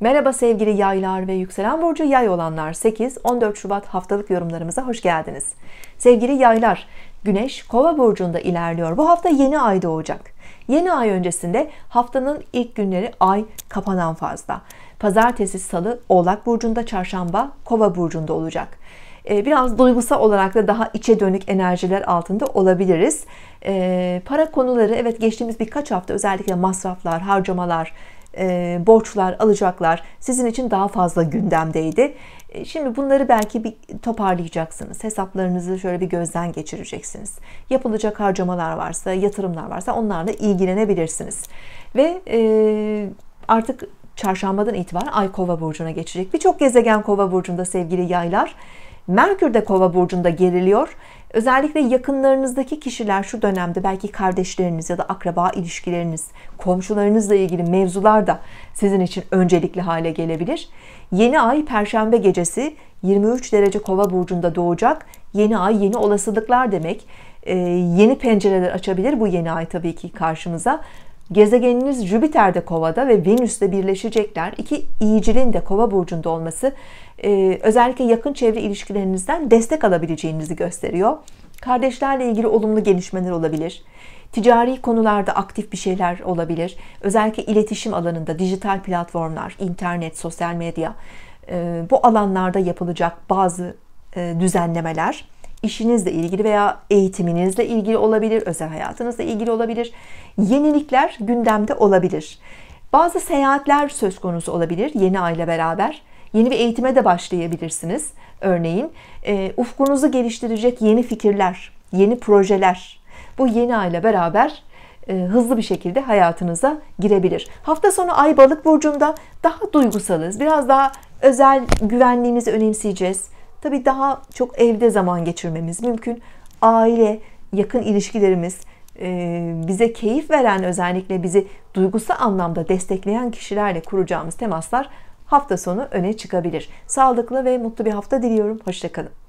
Merhaba sevgili yaylar ve yükselen burcu yay olanlar 8-14 Şubat haftalık yorumlarımıza hoş geldiniz. Sevgili yaylar, Güneş Kova burcunda ilerliyor. Bu hafta yeni ay doğacak. Yeni ay öncesinde haftanın ilk günleri ay kapanan fazla. Pazartesi, salı Oğlak burcunda, çarşamba Kova burcunda olacak. Ee, biraz duygusal olarak da daha içe dönük enerjiler altında olabiliriz. Ee, para konuları evet geçtiğimiz birkaç hafta özellikle masraflar, harcamalar, e, borçlar, alacaklar sizin için daha fazla gündemdeydi. Ee, şimdi bunları belki bir toparlayacaksınız. Hesaplarınızı şöyle bir gözden geçireceksiniz. Yapılacak harcamalar varsa, yatırımlar varsa onlarla ilgilenebilirsiniz. Ve e, artık çarşambadan itibaren Ay Kova burcuna geçecek. Birçok gezegen Kova burcunda sevgili yaylar. Merkür de Kova burcunda geriliyor. Özellikle yakınlarınızdaki kişiler şu dönemde belki kardeşleriniz ya da akraba ilişkileriniz, komşularınızla ilgili mevzular da sizin için öncelikli hale gelebilir. Yeni ay perşembe gecesi 23 derece Kova burcunda doğacak. Yeni ay yeni olasılıklar demek. Ee, yeni pencereler açabilir bu yeni ay tabii ki karşımıza. Gezegeniniz Jüpiter'de kovada ve Venüs'te birleşecekler. İki iyicilin de kova burcunda olması e, özellikle yakın çevre ilişkilerinizden destek alabileceğinizi gösteriyor. Kardeşlerle ilgili olumlu gelişmeler olabilir. Ticari konularda aktif bir şeyler olabilir. Özellikle iletişim alanında dijital platformlar, internet, sosyal medya e, bu alanlarda yapılacak bazı e, düzenlemeler işinizle ilgili veya eğitiminizle ilgili olabilir, özel hayatınızla ilgili olabilir. Yenilikler gündemde olabilir. Bazı seyahatler söz konusu olabilir yeni aile beraber. Yeni bir eğitime de başlayabilirsiniz. Örneğin e, ufkunuzu geliştirecek yeni fikirler, yeni projeler. Bu yeni aile beraber e, hızlı bir şekilde hayatınıza girebilir. Hafta sonu Ay Balık burcunda daha duygusalız. Biraz daha özel güvenliğimizi önemseyeceğiz. Tabii daha çok evde zaman geçirmemiz mümkün. Aile, yakın ilişkilerimiz, e, bize keyif veren özellikle bizi duygusal anlamda destekleyen kişilerle kuracağımız temaslar hafta sonu öne çıkabilir. Sağlıklı ve mutlu bir hafta diliyorum. Hoşçakalın.